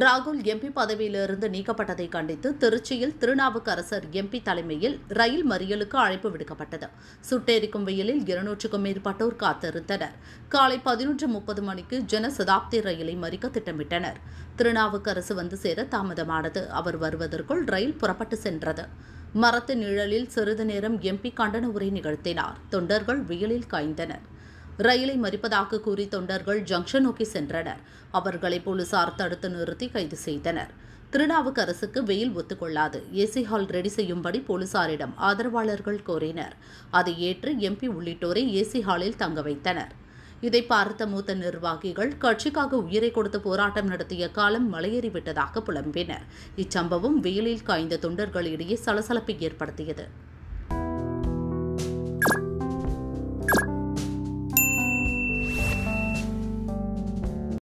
ராகுல் எம்பி பதவியிலிருந்து நீக்கப்பட்டதை கண்டித்து திருச்சியில் திருநாவுக்கரசர் எம்பி தலைமையில் ரயில் மறியலுக்கு அழைப்பு விடுக்கப்பட்டது சுட்டேரிக்கும் வெயிலில் இருநூற்றுக்கும் மேற்பட்டோர் காத்திருந்தனர் காலை பதினொன்று முப்பது மணிக்கு ஜனசதாப்தி ரயிலை மறிக்க திட்டமிட்டனர் திருநாவுக்கரசு வந்து சேர தாமதமானது அவர் வருவதற்குள் ரயில் புறப்பட்டு சென்றது மரத்து நிழலில் சிறிது நேரம் எம்பி கண்டன உரை நிகழ்த்தினார் தொண்டர்கள் வெயிலில் காய்ந்தனர் ரயிலை மறிப்பதாக கூறி தொண்டர்கள் ஜங்ஷன் நோக்கி சென்றனர் அவர்களை போலீசார் தடுத்து நிறுத்தி கைது செய்தனர் திருநாவுக்கரசுக்கு வெயில் ஒத்துக்கொள்ளாது ஏசி ஹால் ரெடி செய்யும்படி போலீசாரிடம் ஆதரவாளர்கள் கோரினர் அதை ஏற்று எம்பி உள்ளிட்டோரை ஏசி ஹாலில் தங்க வைத்தனர் இதை பார்த்த மூத்த நிர்வாகிகள் கட்சிக்காக உயிரை கொடுத்து போராட்டம் நடத்திய காலம் மலையேறிவிட்டதாக புலம்பினர் இச்சம்பவம் வெயிலில் காய்ந்த தொண்டர்களிடையே சலசலப்பை ஏற்படுத்தியது